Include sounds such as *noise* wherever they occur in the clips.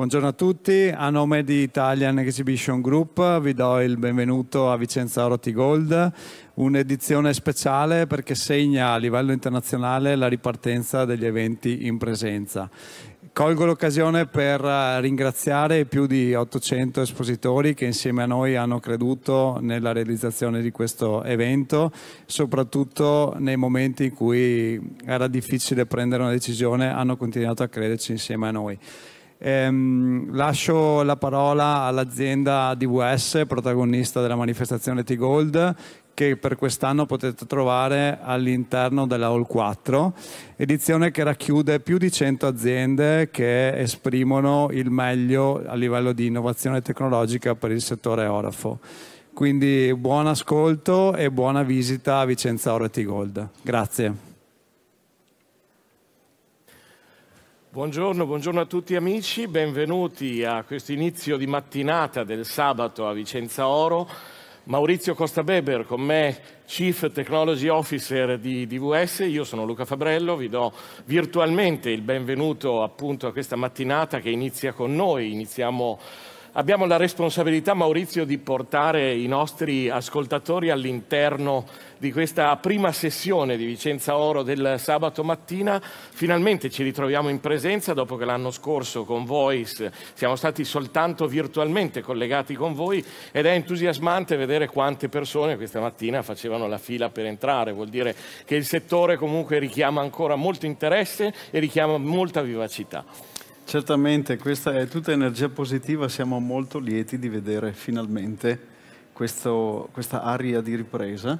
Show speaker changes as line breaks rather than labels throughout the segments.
Buongiorno a tutti, a nome di Italian Exhibition Group vi do il benvenuto a Vicenza Oroti Gold, un'edizione speciale perché segna a livello internazionale la ripartenza degli eventi in presenza. Colgo l'occasione per ringraziare i più di 800 espositori che insieme a noi hanno creduto nella realizzazione di questo evento, soprattutto nei momenti in cui era difficile prendere una decisione hanno continuato a crederci insieme a noi. Ehm, lascio la parola all'azienda DWS, protagonista della manifestazione T-Gold, che per quest'anno potete trovare all'interno della Hall 4, edizione che racchiude più di 100 aziende che esprimono il meglio a livello di innovazione tecnologica per il settore orafo. Quindi buon ascolto e buona visita a Vicenza Oro e T-Gold. Grazie.
Buongiorno, buongiorno, a tutti amici, benvenuti a questo inizio di mattinata del sabato a Vicenza Oro. Maurizio Costabeber con me, Chief Technology Officer di DWS, io sono Luca Fabrello, vi do virtualmente il benvenuto appunto a questa mattinata che inizia con noi, iniziamo abbiamo la responsabilità, Maurizio, di portare i nostri ascoltatori all'interno di questa prima sessione di Vicenza Oro del sabato mattina. Finalmente ci ritroviamo in presenza dopo che l'anno scorso con Voice siamo stati soltanto virtualmente collegati con voi ed è entusiasmante vedere quante persone questa mattina facevano la fila per entrare. Vuol dire che il settore comunque richiama ancora molto interesse
e richiama molta vivacità. Certamente, questa è tutta energia positiva, siamo molto lieti di vedere finalmente questo, questa aria di ripresa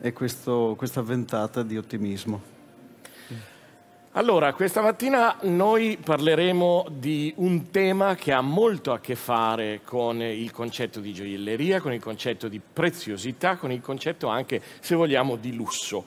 e questo, questa ventata di ottimismo.
Allora, questa mattina noi parleremo di un tema che ha molto a che fare con il concetto di gioielleria, con il concetto di preziosità, con il concetto anche, se vogliamo, di lusso.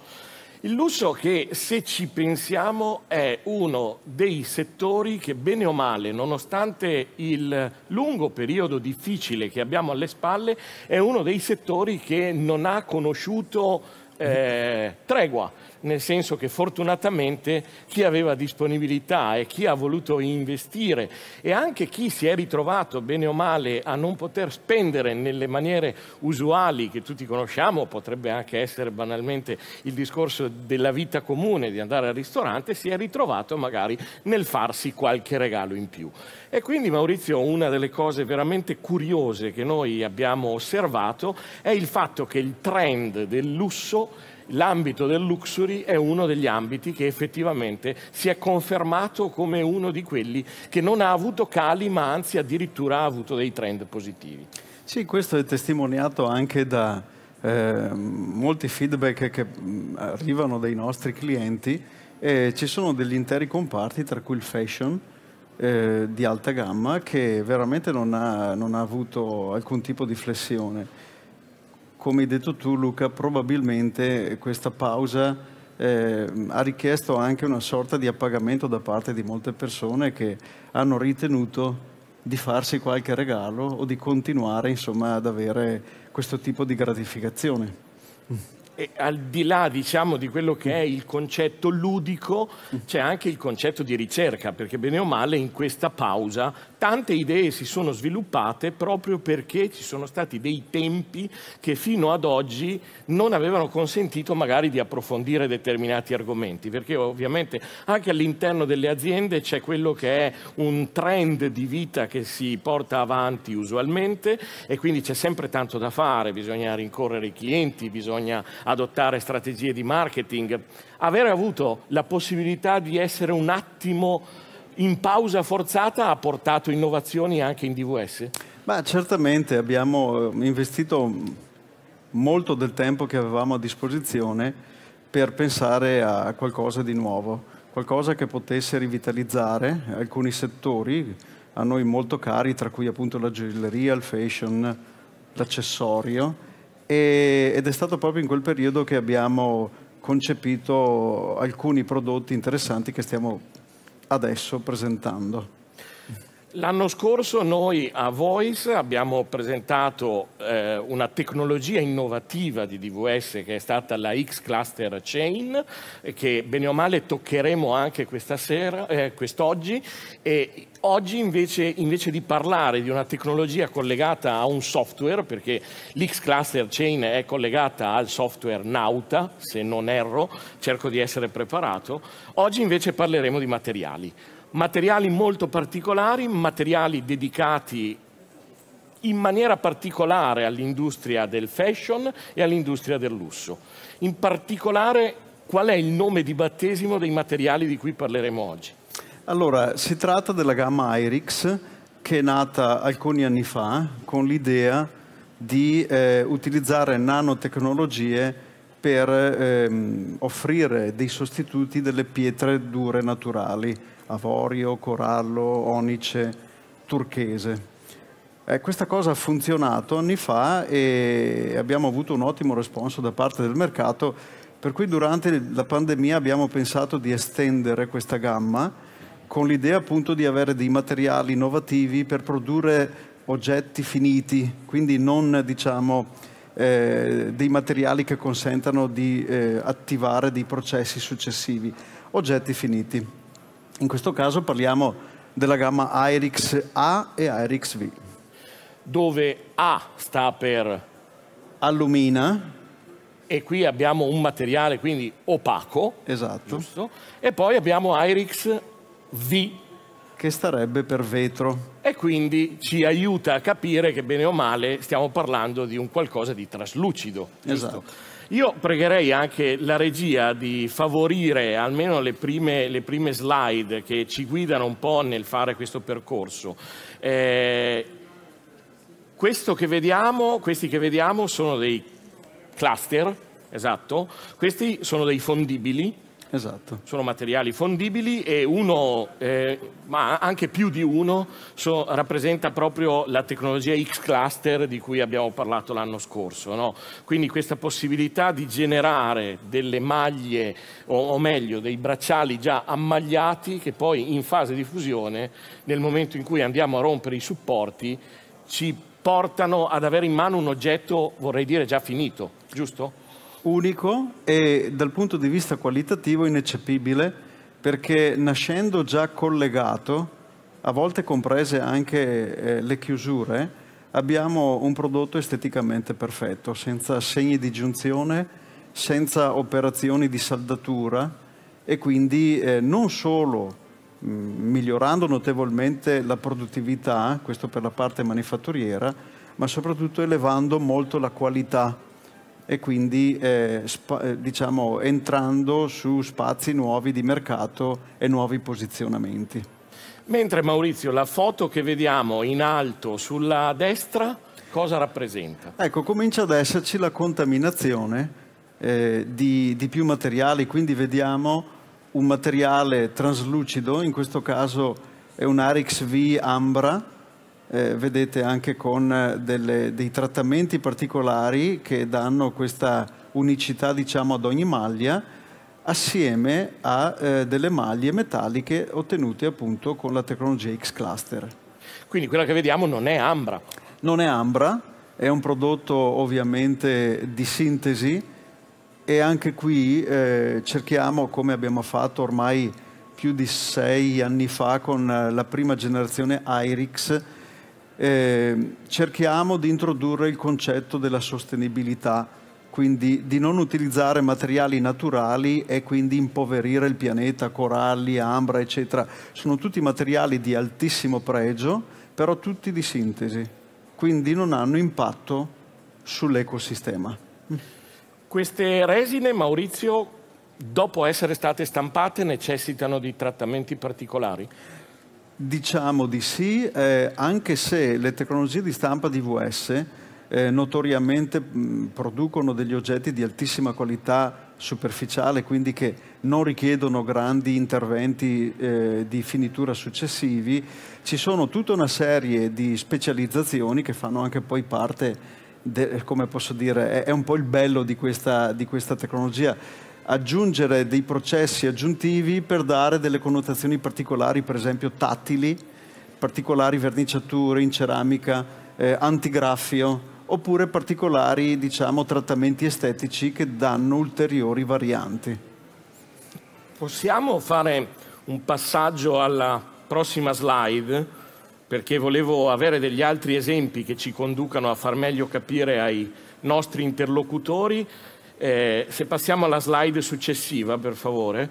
Il lusso che, se ci pensiamo, è uno dei settori che, bene o male, nonostante il lungo periodo difficile che abbiamo alle spalle, è uno dei settori che non ha conosciuto eh, tregua, nel senso che fortunatamente chi aveva disponibilità e chi ha voluto investire e anche chi si è ritrovato bene o male a non poter spendere nelle maniere usuali che tutti conosciamo, potrebbe anche essere banalmente il discorso della vita comune di andare al ristorante, si è ritrovato magari nel farsi qualche regalo in più. E quindi Maurizio, una delle cose veramente curiose che noi abbiamo osservato è il fatto che il trend del lusso l'ambito del luxury è uno degli ambiti che effettivamente si è confermato come uno di quelli che non ha avuto cali ma anzi addirittura ha avuto dei trend positivi.
Sì, questo è testimoniato anche da eh, molti feedback che mm, arrivano dai nostri clienti. Eh, ci sono degli interi comparti, tra cui il fashion, eh, di alta gamma che veramente non ha, non ha avuto alcun tipo di flessione come hai detto tu Luca, probabilmente questa pausa eh, ha richiesto anche una sorta di appagamento da parte di molte persone che hanno ritenuto di farsi qualche regalo o di continuare insomma, ad avere questo tipo di gratificazione.
Mm
al di là diciamo, di quello che è il concetto ludico, c'è anche il concetto di ricerca, perché bene o male in questa pausa tante idee si sono sviluppate proprio perché ci sono stati dei tempi che fino ad oggi non avevano consentito magari di approfondire determinati argomenti, perché ovviamente anche all'interno delle aziende c'è quello che è un trend di vita che si porta avanti usualmente e quindi c'è sempre tanto da fare, bisogna rincorrere i clienti, bisogna adottare strategie di marketing, avere avuto la possibilità di essere un attimo in pausa forzata ha portato innovazioni anche in DVS?
Ma certamente abbiamo eh, investito molto del tempo che avevamo a disposizione per pensare a qualcosa di nuovo, qualcosa che potesse rivitalizzare alcuni settori a noi molto cari, tra cui appunto la gioielleria, il fashion, l'accessorio, e, ed è stato proprio in quel periodo che abbiamo concepito alcuni prodotti interessanti che stiamo adesso presentando.
L'anno scorso noi a Voice abbiamo presentato eh, una tecnologia innovativa di DVS che è stata la X Cluster Chain, che bene o male toccheremo anche questa sera, eh, quest'oggi. E oggi invece, invece, di parlare di una tecnologia collegata a un software, perché l'X Cluster Chain è collegata al software Nauta, se non erro, cerco di essere preparato, oggi invece parleremo di materiali materiali molto particolari, materiali dedicati in maniera particolare all'industria del fashion e all'industria del lusso. In particolare, qual è il nome di battesimo dei materiali di cui parleremo oggi?
Allora, si tratta della gamma Irix, che è nata alcuni anni fa con l'idea di eh, utilizzare nanotecnologie per ehm, offrire dei sostituti delle pietre dure naturali avorio, corallo, onice, turchese. Eh, questa cosa ha funzionato anni fa e abbiamo avuto un ottimo responso da parte del mercato, per cui durante la pandemia abbiamo pensato di estendere questa gamma con l'idea appunto di avere dei materiali innovativi per produrre oggetti finiti, quindi non diciamo eh, dei materiali che consentano di eh, attivare dei processi successivi, oggetti finiti. In questo caso parliamo della gamma AIRIX A e AIRIX V.
Dove A sta per allumina e qui abbiamo un materiale quindi opaco. Esatto. Giusto? E poi abbiamo
AIRIX V che starebbe per vetro.
E quindi ci aiuta a capire che bene o male stiamo parlando di un qualcosa di traslucido. Esatto. Io pregherei anche la regia di favorire almeno le prime, le prime slide che ci guidano un po' nel fare questo percorso. Eh, questo che vediamo, questi che vediamo sono dei cluster, esatto, questi sono dei fondibili, Esatto. Sono materiali fondibili e uno, eh, ma anche più di uno, so, rappresenta proprio la tecnologia X-Cluster di cui abbiamo parlato l'anno scorso. No? Quindi questa possibilità di generare delle maglie, o, o meglio, dei bracciali già ammagliati che poi in fase di fusione, nel momento in cui andiamo a rompere i supporti, ci portano ad avere in mano un oggetto, vorrei dire, già finito,
giusto? unico e dal punto di vista qualitativo ineccepibile perché nascendo già collegato, a volte comprese anche eh, le chiusure, abbiamo un prodotto esteticamente perfetto, senza segni di giunzione, senza operazioni di saldatura e quindi eh, non solo mh, mm, migliorando notevolmente la produttività, questo per la parte manifatturiera, ma soprattutto elevando molto la qualità e quindi eh, eh, diciamo, entrando su spazi nuovi di mercato e nuovi posizionamenti.
Mentre Maurizio, la foto che vediamo in alto sulla destra cosa rappresenta?
Ecco, comincia ad esserci la contaminazione eh, di, di più materiali, quindi vediamo un materiale traslucido, in questo caso è un Arix V Ambra, eh, vedete anche con eh, delle, dei trattamenti particolari che danno questa unicità diciamo, ad ogni maglia assieme a eh, delle maglie metalliche ottenute appunto con la tecnologia X-Cluster. Quindi quella che vediamo non è Ambra. Non è Ambra, è un prodotto ovviamente di sintesi e anche qui eh, cerchiamo, come abbiamo fatto ormai più di sei anni fa con eh, la prima generazione Irix, eh, cerchiamo di introdurre il concetto della sostenibilità, quindi di non utilizzare materiali naturali e quindi impoverire il pianeta, coralli, ambra, eccetera. Sono tutti materiali di altissimo pregio, però tutti di sintesi, quindi non hanno impatto sull'ecosistema.
Queste resine, Maurizio, dopo essere state stampate necessitano di trattamenti particolari?
Diciamo di sì, eh, anche se le tecnologie di stampa DVS eh, notoriamente mh, producono degli oggetti di altissima qualità superficiale, quindi che non richiedono grandi interventi eh, di finitura successivi, ci sono tutta una serie di specializzazioni che fanno anche poi parte, de, come posso dire, è, è, un po' il bello di questa, di questa tecnologia aggiungere dei processi aggiuntivi per dare delle connotazioni particolari, per esempio tattili, particolari verniciature in ceramica, eh, antigraffio, oppure particolari diciamo, trattamenti estetici che danno ulteriori varianti.
Possiamo fare un passaggio alla prossima slide? perché volevo avere degli altri esempi che ci conducano a far meglio capire ai nostri interlocutori eh, se passiamo alla slide successiva, per favore.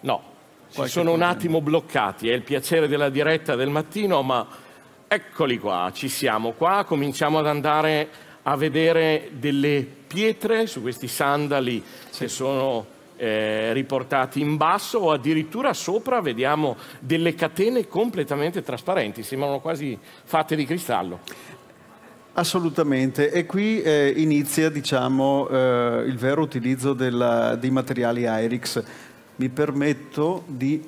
No, si sono un attimo bloccati, è il piacere della diretta del mattino, ma eccoli qua, ci siamo qua, cominciamo ad andare a vedere delle pietre su questi sandali sì. che sono eh, riportati in basso o addirittura sopra vediamo delle catene completamente trasparenti, sembrano quasi fatte di cristallo.
Assolutamente, e qui eh, inizia diciamo, eh, il vero utilizzo della, dei materiali Airix. Mi permetto di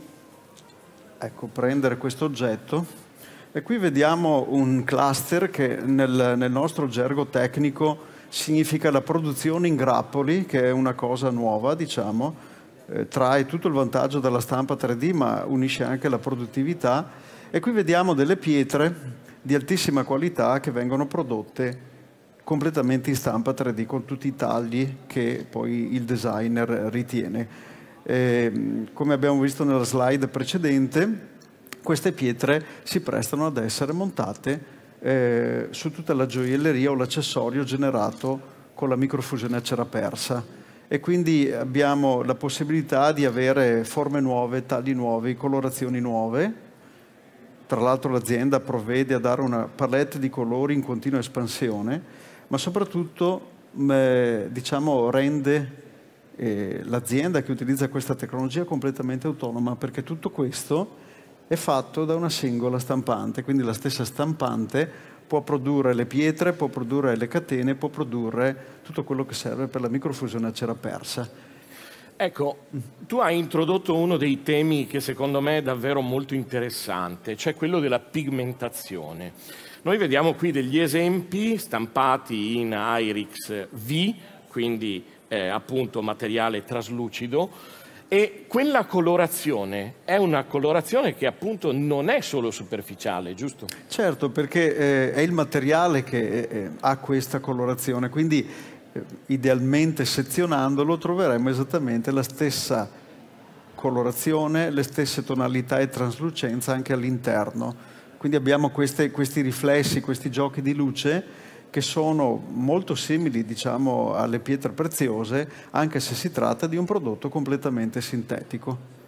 ecco, prendere questo oggetto e qui vediamo un cluster che nel, nel nostro gergo tecnico significa la produzione in grappoli, che è una cosa nuova, diciamo, eh, trae tutto il vantaggio dalla stampa 3D, ma unisce anche la produttività. E qui vediamo delle pietre di altissima qualità che vengono prodotte completamente in stampa 3D con tutti i tagli che poi il designer ritiene. E, come abbiamo visto nella slide precedente, queste pietre si prestano ad essere montate eh, su tutta la gioielleria o l'accessorio generato con la microfusione a cera persa e quindi abbiamo la possibilità di avere forme nuove, tagli nuovi, colorazioni nuove. Tra l'altro l'azienda provvede a dare una palette di colori in continua espansione, ma soprattutto eh, diciamo, rende eh, l'azienda che utilizza questa tecnologia completamente autonoma, perché tutto questo è fatto da una singola stampante, quindi la stessa stampante può produrre le pietre, può produrre le catene, può produrre tutto quello che serve per la microfusione a cera persa.
Ecco, tu hai introdotto uno dei temi che secondo me è davvero molto interessante, cioè quello della pigmentazione. Noi vediamo qui degli esempi stampati in Irix V, quindi eh, appunto materiale traslucido, e quella colorazione è una colorazione che appunto non è solo superficiale, giusto?
Certo, perché eh, è il materiale che eh, eh, ha questa colorazione, quindi eh, idealmente sezionandolo troveremo esattamente la stessa colorazione, le stesse tonalità e traslucenza anche all'interno. Quindi abbiamo queste, questi riflessi, questi giochi di luce che sono molto simili diciamo, alle pietre preziose, anche se si tratta di un prodotto completamente sintetico.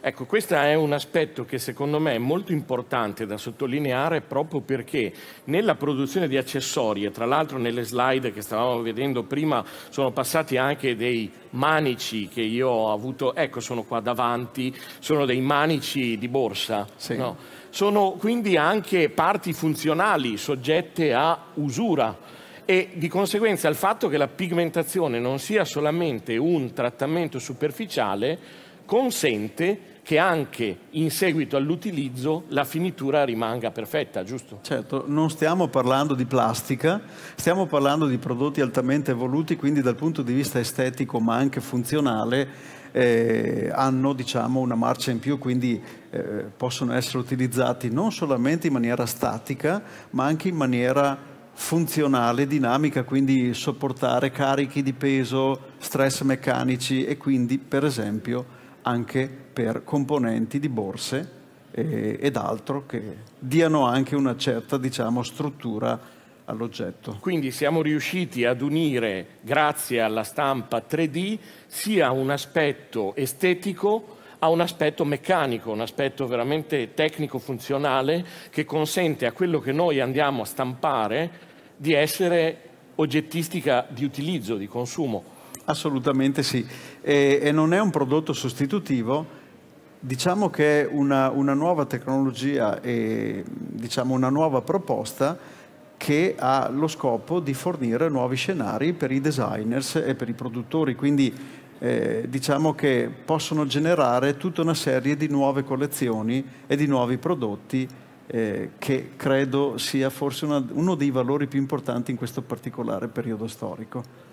Ecco, questo è un aspetto che secondo me è molto importante da sottolineare proprio perché nella produzione di accessori, e tra l'altro nelle slide che stavamo vedendo prima sono passati anche dei manici che io ho avuto, ecco sono qua davanti, sono dei manici di borsa, sì. no? sono quindi anche parti funzionali soggette a usura e di conseguenza il fatto che la pigmentazione non sia solamente un trattamento superficiale consente che anche in seguito all'utilizzo la finitura rimanga perfetta, giusto?
Certo, non stiamo parlando di plastica, stiamo parlando di prodotti altamente evoluti, quindi dal punto di vista estetico ma anche funzionale eh, hanno diciamo, una marcia in più, quindi eh, possono essere utilizzati non solamente in maniera statica, ma anche in maniera funzionale, dinamica, quindi sopportare carichi di peso, stress meccanici e quindi per esempio anche per componenti di borse e, eh, ed altro che diano anche una certa diciamo, struttura all'oggetto.
Quindi siamo riusciti ad unire, grazie alla stampa 3D, sia un aspetto estetico ha un aspetto meccanico, un aspetto veramente tecnico-funzionale che consente a quello che noi andiamo
a stampare di essere oggettistica di utilizzo, di consumo. Assolutamente sì, e, e non è un prodotto sostitutivo, diciamo che è una, una nuova tecnologia e diciamo, una nuova proposta che ha lo scopo di fornire nuovi scenari per i designers e per i produttori, quindi eh, diciamo che possono generare tutta una serie di nuove collezioni e di nuovi prodotti eh, che credo sia forse una, uno dei valori più importanti in questo particolare periodo storico.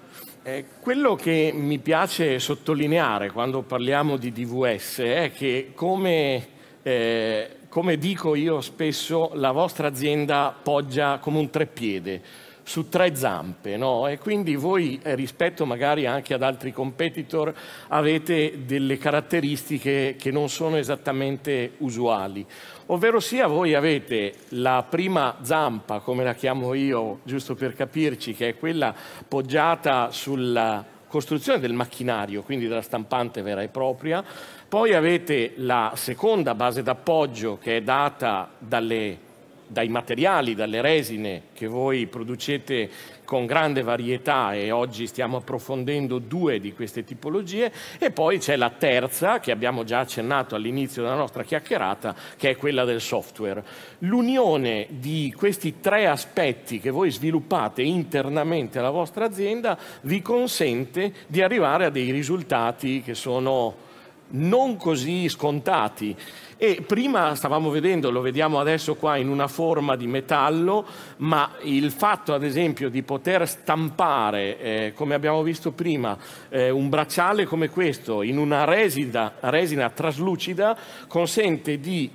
Eh, quello che mi piace sottolineare quando parliamo di DVS è che come, eh, come dico io spesso la vostra azienda poggia come un treppiede su tre zampe, no? E quindi voi, eh, rispetto magari anche ad altri competitor, avete delle caratteristiche che non sono esattamente usuali. Ovvero sia voi avete la prima zampa, come la chiamo io, giusto per capirci, che è quella poggiata sulla costruzione del macchinario, quindi della stampante vera e propria, poi avete la seconda base d'appoggio che è data dalle dai materiali, dalle resine che voi producete con grande varietà e oggi stiamo approfondendo due di queste tipologie e poi c'è la terza che abbiamo già accennato all'inizio della nostra chiacchierata che è quella del software. L'unione di questi tre aspetti che voi sviluppate internamente alla vostra azienda vi consente di arrivare a dei risultati che sono non così scontati. E prima stavamo vedendo, lo vediamo adesso qua in una forma di metallo, ma il fatto ad esempio di poter stampare, eh, come abbiamo visto prima, eh, un bracciale come questo in una resina, resina traslucida consente di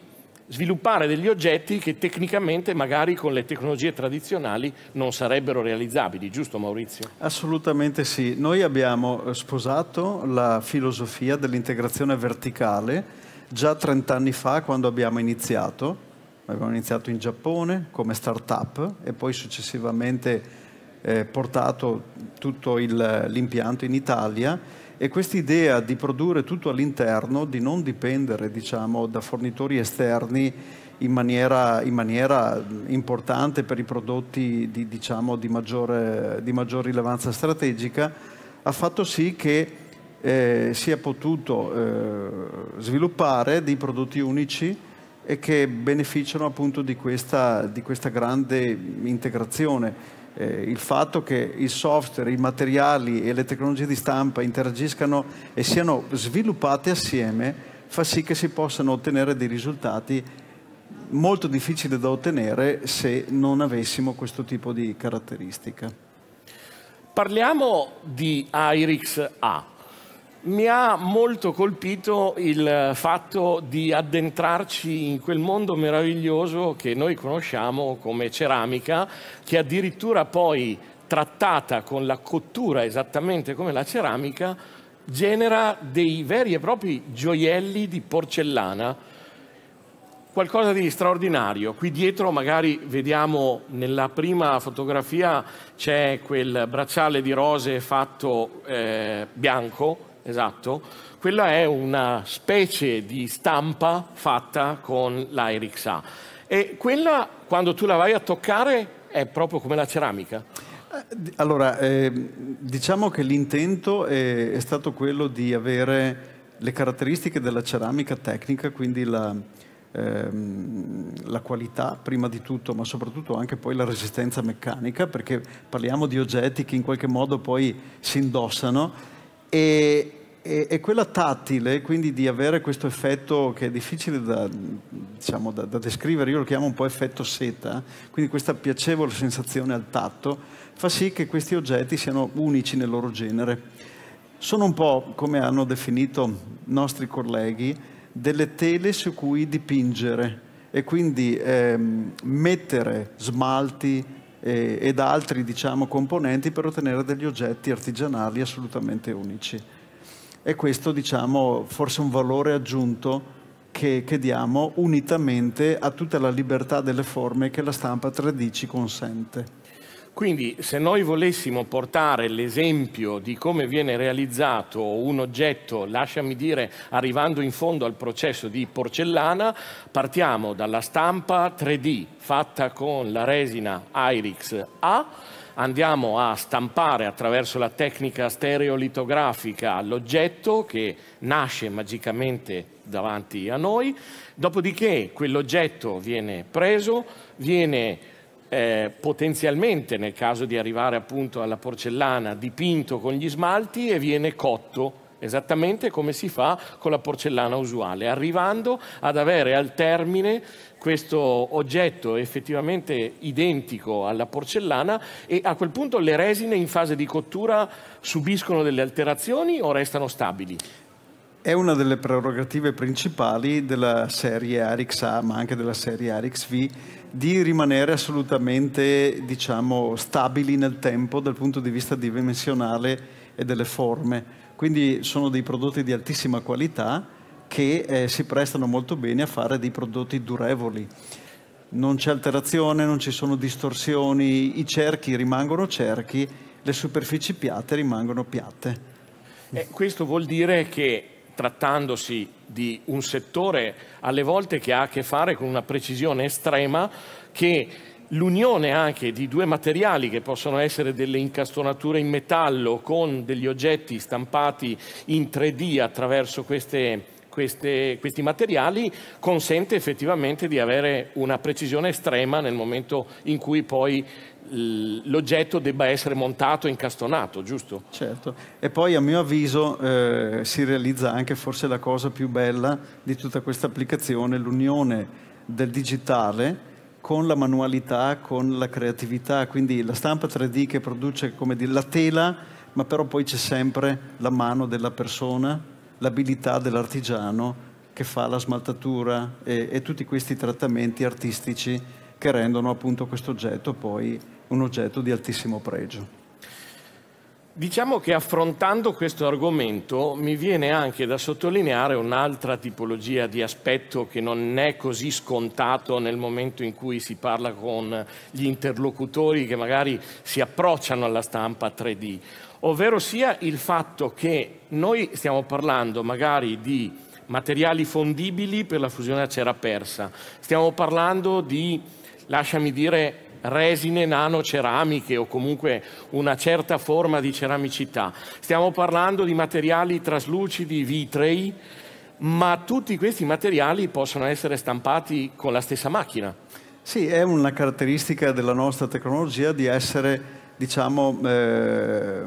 sviluppare degli oggetti che tecnicamente magari con le tecnologie tradizionali non sarebbero realizzabili, giusto Maurizio?
Assolutamente sì, noi abbiamo eh, sposato la filosofia dell'integrazione verticale già 30 anni fa quando abbiamo iniziato, abbiamo iniziato in Giappone come start-up e poi successivamente eh, portato tutto l'impianto in Italia e questa idea di produrre tutto all'interno, di non dipendere diciamo, da fornitori esterni in maniera, in maniera, importante per i prodotti di, diciamo, di, maggiore, di maggior rilevanza strategica, ha fatto sì che eh, si è potuto eh, sviluppare dei prodotti unici e che beneficiano appunto di questa, di questa grande integrazione eh, il fatto che il software, i materiali e le tecnologie di stampa interagiscano e siano sviluppate assieme fa sì che si possano ottenere dei risultati molto difficili da ottenere se non avessimo questo tipo di caratteristica.
Parliamo di IRIX A, mi ha molto colpito il fatto di addentrarci in quel mondo meraviglioso che noi conosciamo come ceramica, che addirittura poi trattata con la cottura esattamente come la ceramica, genera dei veri e propri gioielli di porcellana, qualcosa di straordinario. Qui dietro magari vediamo nella prima fotografia c'è quel bracciale di rose fatto eh, bianco, esatto, quella è una specie di stampa fatta con l'Airix E quella, quando tu la vai a toccare, è proprio come la ceramica.
Eh, allora, eh, diciamo che l'intento è, è, stato quello di avere le caratteristiche della ceramica tecnica, quindi la, ehm, la qualità prima di tutto, ma soprattutto anche poi la resistenza meccanica, perché parliamo di oggetti che in qualche modo poi si indossano e, e, e, quella tattile, quindi di avere questo effetto che è difficile da, diciamo, da, da, descrivere, io lo chiamo un po' effetto seta, quindi questa piacevole sensazione al tatto, fa sì che questi oggetti siano unici nel loro genere. Sono un po', come hanno definito i nostri colleghi, delle tele su cui dipingere e quindi ehm, mettere smalti, e, e da altri diciamo, componenti per ottenere degli oggetti artigianali assolutamente unici. E questo diciamo, forse è un valore aggiunto che, che diamo unitamente a tutta la libertà delle forme che la stampa 3D ci consente.
Quindi se noi volessimo portare l'esempio di come viene realizzato un oggetto, lasciami dire, arrivando in fondo al processo di porcellana, partiamo dalla stampa 3D fatta con la resina Irix A, andiamo a stampare attraverso la tecnica stereolitografica l'oggetto che nasce magicamente davanti a noi, dopodiché quell'oggetto viene preso, viene eh, potenzialmente nel caso di arrivare appunto alla porcellana dipinto con gli smalti e viene cotto esattamente come si fa con la porcellana usuale, arrivando ad avere al termine questo oggetto effettivamente identico alla porcellana e a quel punto le resine in fase di cottura subiscono delle alterazioni o restano stabili?
È una delle prerogative principali della serie Arix A, ma anche della serie Arix V, di rimanere assolutamente diciamo, stabili nel tempo dal punto di vista dimensionale e delle forme. Quindi sono dei prodotti di altissima qualità che eh, si prestano molto bene a fare dei prodotti durevoli. Non c'è alterazione, non ci sono distorsioni, i cerchi rimangono cerchi, le superfici piatte rimangono piatte.
Eh, questo vuol dire che trattandosi di un settore alle volte che ha a che fare con una precisione estrema che l'unione anche di due materiali che possono essere delle incastonature in metallo con degli oggetti stampati in 3D attraverso queste queste, questi materiali consente effettivamente di avere una precisione estrema nel momento in cui poi l'oggetto debba essere montato e incastonato, giusto?
Certo, e poi a mio avviso eh, si realizza anche forse la cosa più bella di tutta questa applicazione, l'unione del digitale con la manualità, con la creatività, quindi la stampa 3D che produce come dire, la tela, ma però poi c'è sempre la mano della persona l'abilità dell'artigiano che fa la smaltatura e, e, tutti questi trattamenti artistici che rendono appunto questo oggetto poi un oggetto di altissimo pregio. Diciamo che affrontando
questo argomento mi viene anche da sottolineare un'altra tipologia di aspetto che non è così scontato nel momento in cui si parla con gli interlocutori che magari si approcciano alla stampa 3D, ovvero sia il fatto che noi stiamo parlando magari di materiali fondibili per la fusione a cera persa, stiamo parlando di, lasciami dire, resine nanoceramiche o comunque una certa forma di ceramicità. Stiamo parlando di materiali traslucidi vitrei, ma tutti questi materiali possono essere stampati con la stessa macchina.
Sì, è una caratteristica della nostra tecnologia di essere, diciamo, eh,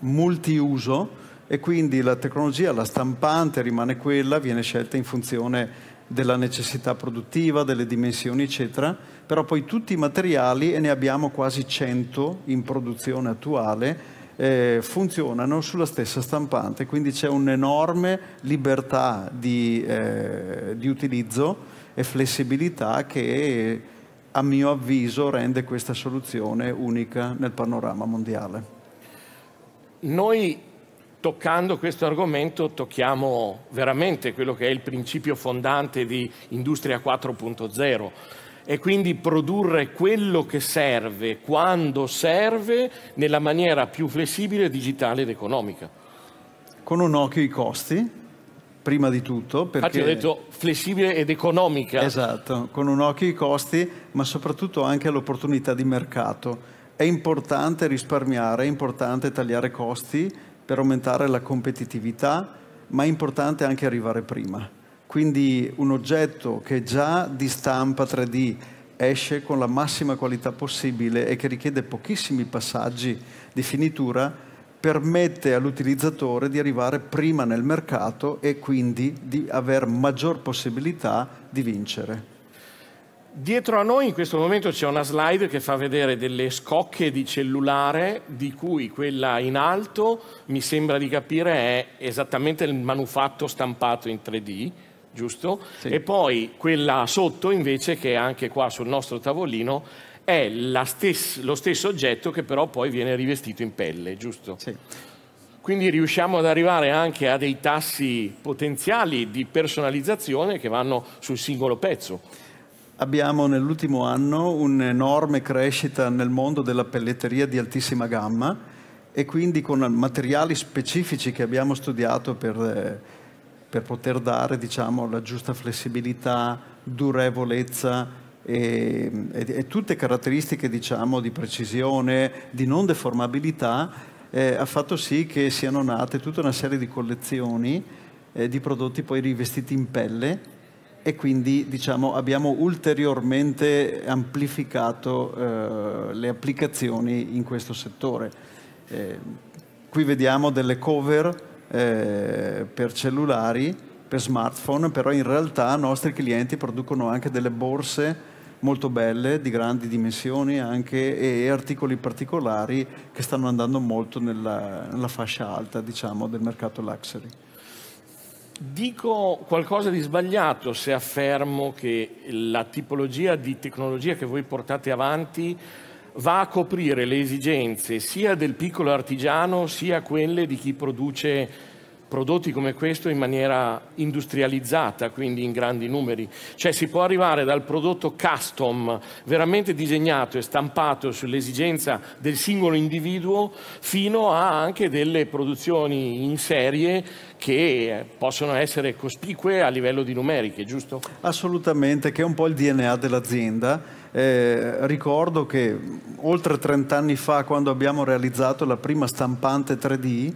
multiuso e quindi la tecnologia, la stampante rimane quella, viene scelta in funzione della necessità produttiva, delle dimensioni, eccetera però poi tutti i materiali, e ne abbiamo quasi 100 in produzione attuale, eh, funzionano sulla stessa stampante, quindi c'è un'enorme libertà di, eh, di, utilizzo e flessibilità che a mio avviso rende questa soluzione unica nel panorama mondiale.
Noi toccando questo argomento tocchiamo veramente quello che è il principio fondante di Industria 4.0 e quindi produrre quello che serve, quando serve, nella maniera più flessibile, digitale ed economica.
Con un occhio ai costi, prima di tutto. Perché... Infatti ho detto flessibile ed economica. Esatto, con un occhio ai costi, ma soprattutto anche all'opportunità di mercato. È importante risparmiare, è importante tagliare costi per aumentare la competitività, ma è importante anche arrivare prima quindi un oggetto che già di stampa 3D esce con la massima qualità possibile e che richiede pochissimi passaggi di finitura, permette all'utilizzatore di arrivare prima nel mercato e quindi di avere maggior possibilità di vincere.
Dietro a noi in questo momento c'è una slide che fa vedere delle scocche di cellulare, di cui quella in alto, mi sembra di capire, è esattamente il manufatto stampato in 3D, giusto? Sì. E poi quella sotto invece, che è anche qua sul nostro tavolino, è stes- lo stesso oggetto che però poi viene rivestito in pelle, giusto? Sì. Quindi riusciamo ad arrivare anche a dei tassi potenziali di personalizzazione che vanno
sul singolo pezzo. Abbiamo nell'ultimo anno un'enorme crescita nel mondo della pelletteria di altissima gamma e quindi con materiali specifici che abbiamo studiato per... Eh, per poter dare diciamo, la giusta flessibilità, durevolezza e, e, e tutte caratteristiche diciamo, di precisione, di non deformabilità, eh, ha fatto sì che siano nate tutta una serie di collezioni eh, di prodotti poi rivestiti in pelle e quindi diciamo, abbiamo ulteriormente amplificato eh, le applicazioni in questo settore. Eh, qui vediamo delle cover eh, per cellulari, per smartphone, però in realtà i nostri clienti producono anche delle borse molto belle, di grandi dimensioni anche, e articoli particolari che stanno andando molto nella, nella fascia alta diciamo, del mercato luxury.
Dico qualcosa di sbagliato se affermo che la tipologia di tecnologia che voi portate avanti va a coprire le esigenze sia del piccolo artigiano sia quelle di chi produce prodotti come questo in maniera industrializzata, quindi in grandi numeri. Cioè si può arrivare dal prodotto custom, veramente disegnato e stampato sull'esigenza del singolo individuo, fino a anche delle produzioni in serie che possono essere cospicue a livello di numeriche, giusto?
Assolutamente, che è un po' il DNA dell'azienda. Eh, ricordo che oltre 30 anni fa, quando abbiamo realizzato la prima stampante 3D,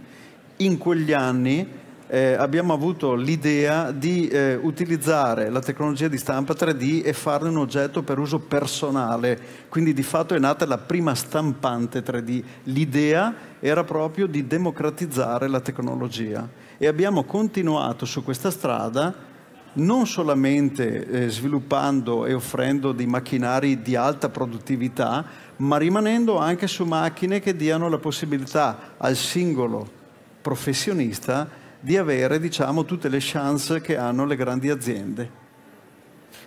in quegli anni eh, abbiamo avuto l'idea di eh, utilizzare la tecnologia di stampa 3D e farne un oggetto per uso personale, quindi di fatto è nata la prima stampante 3D. L'idea era proprio di democratizzare la tecnologia e abbiamo continuato su questa strada non solamente eh, sviluppando e offrendo dei macchinari di alta produttività, ma rimanendo anche su macchine che diano la possibilità al singolo professionista di avere diciamo, tutte le chance che hanno le grandi aziende.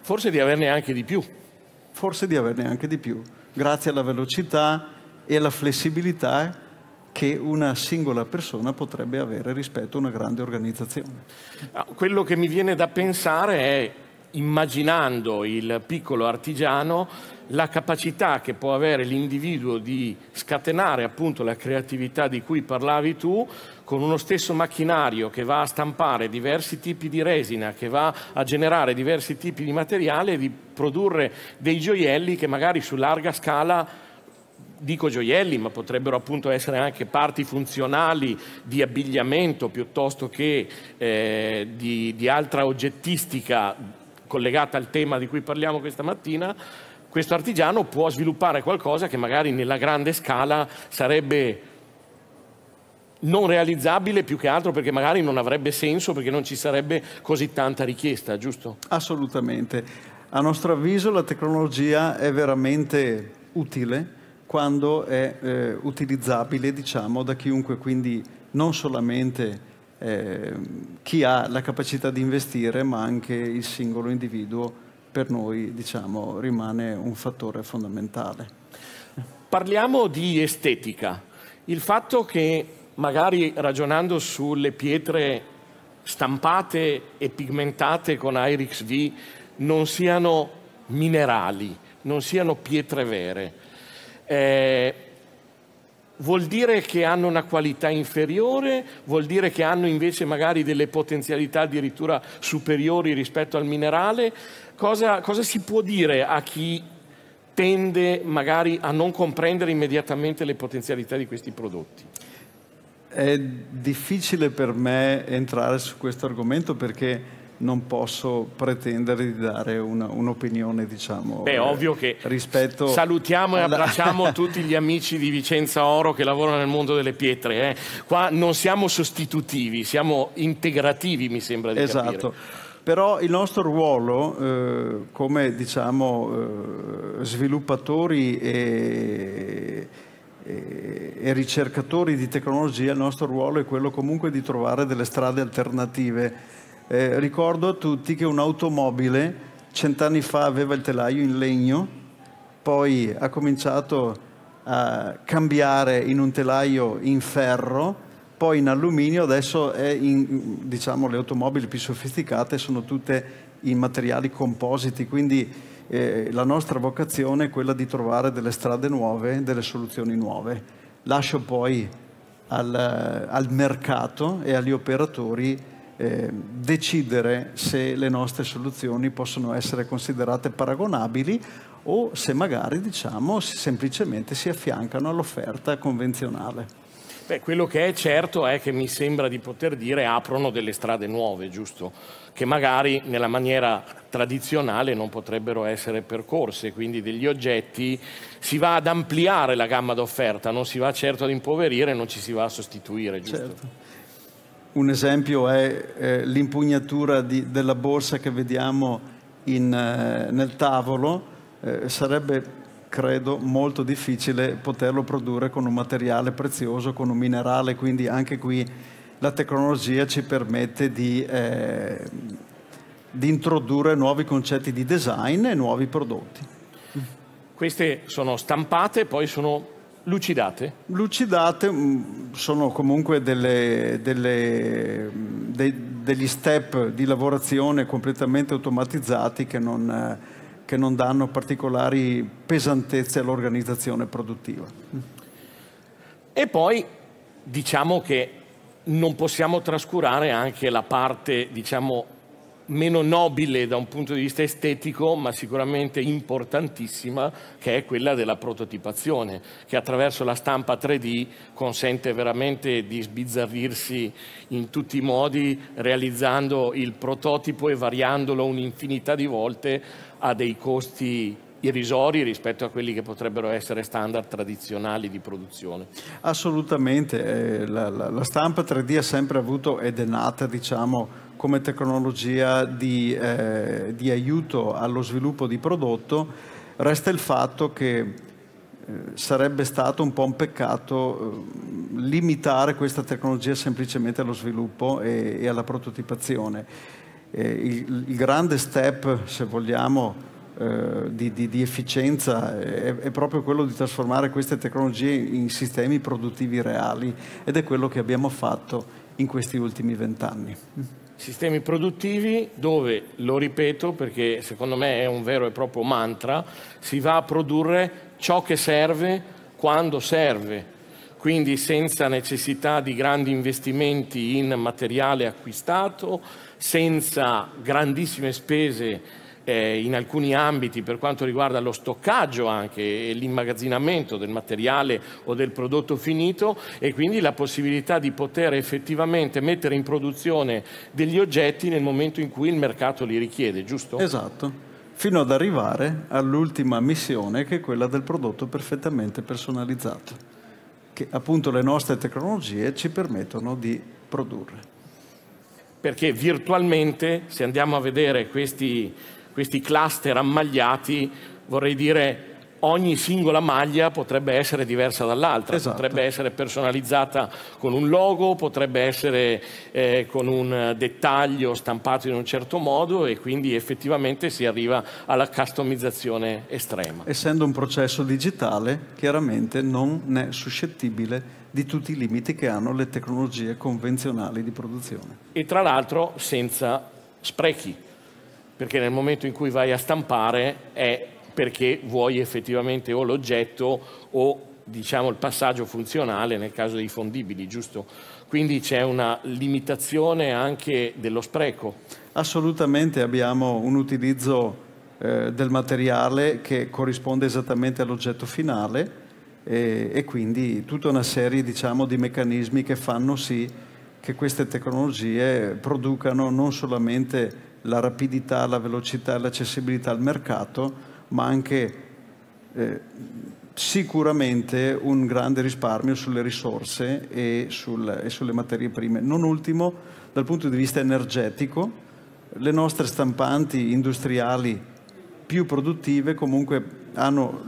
Forse di averne anche di più. Forse di averne anche di più, grazie alla velocità e alla flessibilità che una singola persona potrebbe avere rispetto a una grande organizzazione. Ah, quello che mi viene da pensare è,
immaginando il piccolo artigiano, la capacità che può avere l'individuo di scatenare appunto la creatività di cui parlavi tu con uno stesso macchinario che va a stampare diversi tipi di resina, che va a generare diversi tipi di materiale e di produrre dei gioielli che magari su larga scala dico gioielli, ma potrebbero appunto essere anche parti funzionali di abbigliamento piuttosto che eh, di, di altra oggettistica collegata al tema di cui parliamo questa mattina, questo artigiano può sviluppare qualcosa che magari nella grande scala sarebbe non realizzabile più che altro perché magari non avrebbe senso perché non ci sarebbe così tanta richiesta, giusto?
Assolutamente. A nostro avviso la tecnologia è veramente utile quando è eh, utilizzabile diciamo, da chiunque, quindi non solamente eh, chi ha la capacità di investire ma anche il singolo individuo per noi diciamo, rimane un fattore fondamentale.
Parliamo di estetica.
Il fatto che magari ragionando
sulle pietre stampate e pigmentate con Irix V non siano minerali, non siano pietre vere, eh, vuol dire che hanno una qualità inferiore, vuol dire che hanno invece magari delle potenzialità addirittura superiori rispetto al minerale, cosa, cosa si può dire a chi tende magari a non comprendere
immediatamente le potenzialità di questi prodotti? È difficile per me entrare su questo argomento perché non posso pretendere di dare una, un'opinione, diciamo. Beh, eh, ovvio che rispetto salutiamo alla... e abbracciamo *laughs*
tutti gli amici di Vicenza Oro che lavorano nel mondo delle pietre. Eh. Qua non siamo sostitutivi, siamo integrativi, mi sembra di esatto. capire.
Esatto però il nostro ruolo eh, come diciamo, eh, sviluppatori e, e, e, ricercatori di tecnologia, il nostro ruolo è quello comunque di trovare delle strade alternative. Eh, ricordo a tutti che un'automobile cent'anni fa aveva il telaio in legno, poi ha cominciato a cambiare in un telaio in ferro, poi in alluminio, adesso in, diciamo, le automobili più sofisticate sono tutte in materiali compositi, quindi eh, la nostra vocazione è quella di trovare delle strade nuove, delle soluzioni nuove. Lascio poi al, al mercato e agli operatori eh, decidere se le nostre soluzioni possono essere considerate paragonabili o se magari diciamo, semplicemente si affiancano all'offerta convenzionale.
Beh, quello che è certo è che mi sembra di poter dire aprono delle strade nuove, giusto? Che magari nella maniera tradizionale non potrebbero essere percorse, quindi degli oggetti si va ad ampliare la gamma d'offerta, non si va certo ad impoverire, non ci si va a sostituire, giusto? Certo.
Un esempio è eh, l'impugnatura di, della borsa che vediamo in, eh, nel tavolo, eh, sarebbe credo molto difficile poterlo produrre con un materiale prezioso, con un minerale, quindi anche qui la tecnologia ci permette di, eh, di introdurre nuovi concetti di design e nuovi prodotti. Queste sono stampate, poi sono Lucidate? Lucidate mm, sono comunque delle, delle, mm, de, degli step di lavorazione completamente automatizzati che non, eh, che non danno particolari pesantezze all'organizzazione produttiva.
E poi diciamo che non possiamo trascurare anche la parte, diciamo, meno nobile da un punto di vista estetico, ma sicuramente importantissima, che è quella della prototipazione, che attraverso la stampa 3D consente veramente di sbizzarrirsi in tutti i modi, realizzando il prototipo e variandolo un'infinità di volte ha dei costi irrisori rispetto a quelli che potrebbero essere standard tradizionali di produzione.
Assolutamente, eh, la, la, la stampa 3D ha sempre avuto ed è nata diciamo, come tecnologia di, eh, di, aiuto allo sviluppo di prodotto, resta il fatto che eh, sarebbe stato un po' un peccato eh, limitare questa tecnologia semplicemente allo sviluppo e, e alla prototipazione eh, il, il, grande step, se vogliamo, eh, di, di, di, efficienza è, è, proprio quello di trasformare queste tecnologie in sistemi produttivi reali ed è quello che abbiamo fatto in questi ultimi vent'anni.
Sistemi produttivi dove, lo ripeto perché secondo me è un vero e proprio mantra, si va a produrre ciò che serve quando serve, quindi senza necessità di grandi investimenti in materiale acquistato, senza grandissime spese eh, in alcuni ambiti per quanto riguarda lo stoccaggio anche e l'immagazzinamento del materiale o del prodotto finito e quindi la possibilità di poter effettivamente mettere in produzione degli oggetti nel momento in cui il mercato li richiede, giusto?
Esatto fino ad arrivare all'ultima missione che è quella del prodotto perfettamente personalizzato che appunto le nostre tecnologie ci permettono di produrre.
Perché virtualmente, se andiamo a vedere questi, questi cluster ammagliati, vorrei dire ogni singola maglia potrebbe essere diversa dall'altra, esatto. potrebbe essere personalizzata con un logo, potrebbe essere eh, con un dettaglio stampato in un certo modo e quindi effettivamente si arriva alla customizzazione estrema.
Essendo un processo digitale, chiaramente non è suscettibile di tutti i limiti che hanno le tecnologie convenzionali di produzione.
E tra l'altro senza sprechi, perché nel momento in cui vai a stampare è perché vuoi effettivamente o l'oggetto o diciamo, il passaggio funzionale nel caso dei fondibili, giusto? Quindi c'è una limitazione anche dello spreco.
Assolutamente, abbiamo un utilizzo eh, del materiale che corrisponde esattamente all'oggetto finale e, eh, e, quindi tutta una serie diciamo, di meccanismi che fanno sì che queste tecnologie producano non solamente la rapidità, la velocità e l'accessibilità al mercato, ma anche eh, sicuramente un grande risparmio sulle risorse e, sul, e sulle materie prime. Non ultimo, dal punto di vista energetico, le nostre stampanti industriali più produttive comunque hanno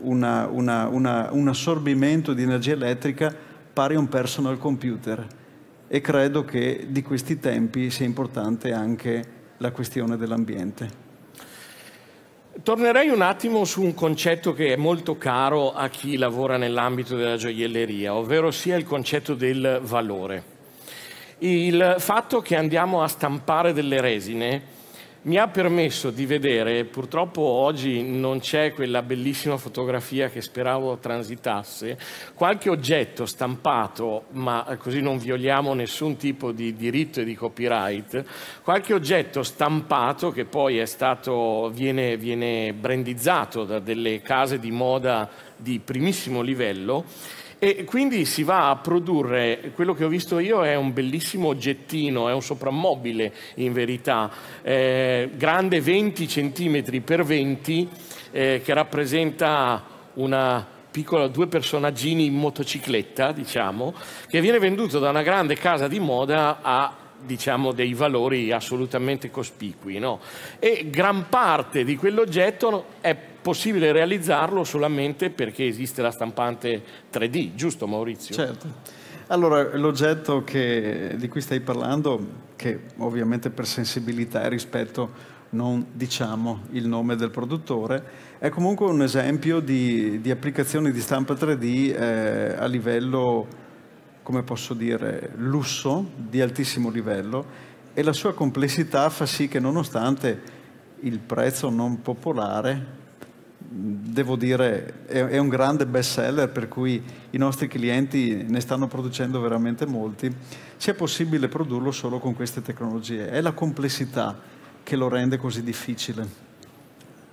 una, una, una, un assorbimento di energia elettrica pari a un personal computer e credo che di questi tempi sia importante anche la questione dell'ambiente.
Tornerei un attimo su un concetto che è molto caro a chi lavora nell'ambito della gioielleria, ovvero sia il concetto del valore. Il fatto che andiamo a stampare delle resine mi ha permesso di vedere, purtroppo oggi non c'è quella bellissima fotografia che speravo transitasse, qualche oggetto stampato, ma così non violiamo nessun tipo di diritto e di copyright, qualche oggetto stampato che poi stato, viene, viene brandizzato da delle case di moda di primissimo livello e quindi si va a produrre, quello che ho visto io è un bellissimo oggettino, è un soprammobile in verità, eh, grande 20 cm per 20, eh, che rappresenta una piccola, due personaggini in motocicletta, diciamo, che viene venduto da una grande casa di moda a diciamo, dei valori assolutamente cospicui. No? E gran parte di quell'oggetto è possibile realizzarlo solamente perché esiste la stampante 3D, giusto Maurizio? Certo.
Allora, l'oggetto di cui stai parlando, che ovviamente per sensibilità e rispetto non diciamo il nome del produttore, è comunque un esempio di, di applicazioni di stampa 3D eh, a livello, come posso dire, lusso, di altissimo livello, e la sua complessità fa sì che nonostante il prezzo non popolare devo dire, è, è un grande best seller per cui i nostri clienti ne stanno producendo veramente molti, sia possibile produrlo solo con queste tecnologie. È la complessità che lo rende così difficile.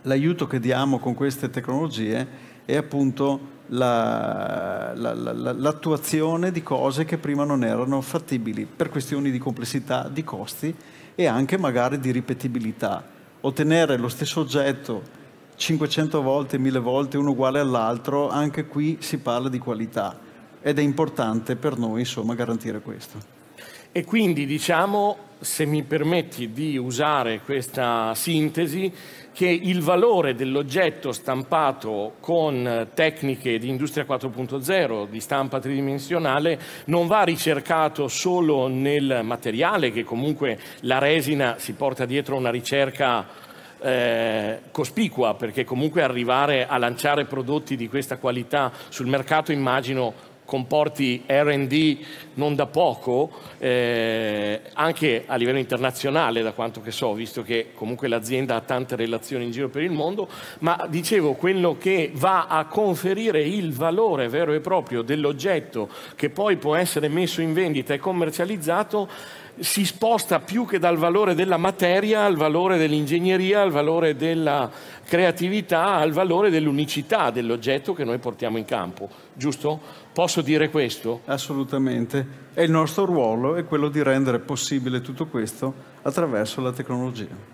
L'aiuto che diamo con queste tecnologie è appunto la, la, la, l'attuazione di cose che prima non erano fattibili per questioni di complessità, di costi e anche magari di ripetibilità. Ottenere lo stesso oggetto 500 volte, 1000 volte, uno uguale all'altro, anche qui si parla di qualità ed è importante per noi insomma, garantire questo.
E quindi diciamo, se mi permetti di usare questa sintesi, che il valore dell'oggetto stampato con tecniche di industria 4.0, di stampa tridimensionale, non va ricercato solo nel materiale, che comunque la resina si porta dietro una ricerca eh, cospicua, perché comunque arrivare a lanciare prodotti di questa qualità sul mercato immagino comporti RD non da poco, eh, anche a livello internazionale da quanto che so, visto che comunque l'azienda ha tante relazioni in giro per il mondo, ma dicevo quello che va a conferire il valore vero e proprio dell'oggetto che poi può essere messo in vendita e commercializzato si sposta più che dal valore della materia al valore dell'ingegneria, al valore della creatività, al valore dell'unicità dell'oggetto che noi portiamo in
campo, giusto? Posso dire questo? Assolutamente. E il nostro ruolo è quello di rendere possibile tutto questo attraverso la tecnologia.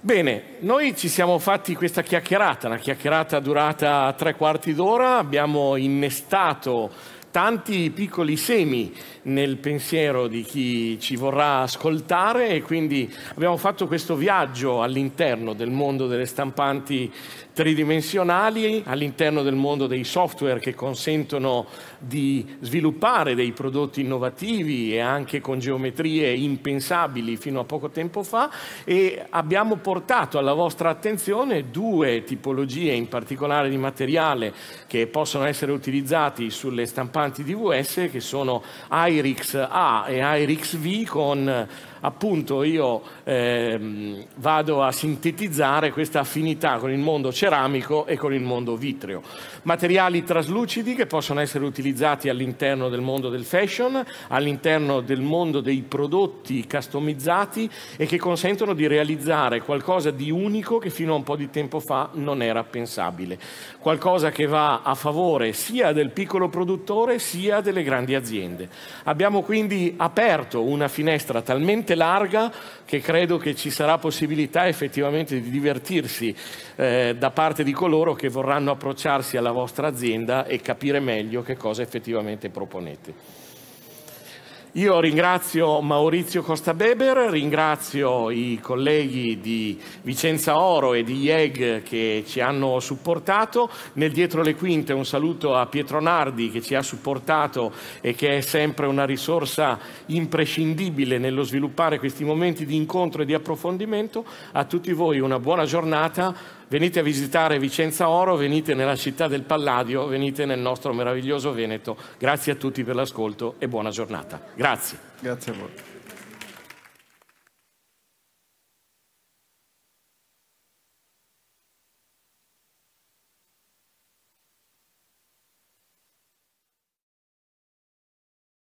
Bene, noi ci siamo fatti questa chiacchierata, una chiacchierata durata tre quarti d'ora, abbiamo innestato tanti piccoli semi nel pensiero di chi ci vorrà ascoltare e quindi abbiamo fatto questo viaggio all'interno del mondo delle stampanti tridimensionali all'interno del mondo dei software che consentono di sviluppare dei prodotti innovativi e anche con geometrie impensabili fino a poco tempo fa e abbiamo portato alla vostra attenzione due tipologie in particolare di materiale che possono essere utilizzati sulle stampanti DVS che sono IRIX A e IRIX V con appunto io ehm, vado a sintetizzare questa affinità con il mondo ceramico e con il mondo vitreo. Materiali traslucidi che possono essere utilizzati all'interno del mondo del fashion, all'interno del mondo dei prodotti customizzati e che consentono di realizzare qualcosa di unico che fino a un po' di tempo fa non era pensabile. Qualcosa che va a favore sia del piccolo produttore sia delle grandi aziende. Abbiamo quindi aperto una finestra talmente larga che credo che ci sarà possibilità effettivamente di divertirsi eh, da parte di coloro che vorranno approcciarsi alla vostra azienda e capire meglio che cosa effettivamente proponete. Io ringrazio Maurizio Costabeber, ringrazio i colleghi di Vicenza Oro e di IEG che ci hanno supportato. Nel dietro le quinte un saluto a Pietro Nardi che ci ha supportato e che è sempre una risorsa imprescindibile nello sviluppare questi momenti di incontro e di approfondimento. A tutti voi una buona giornata venite a visitare Vicenza Oro, venite nella città del Palladio, venite nel nostro meraviglioso Veneto. Grazie a tutti per l'ascolto e buona giornata.
Grazie. Grazie a voi.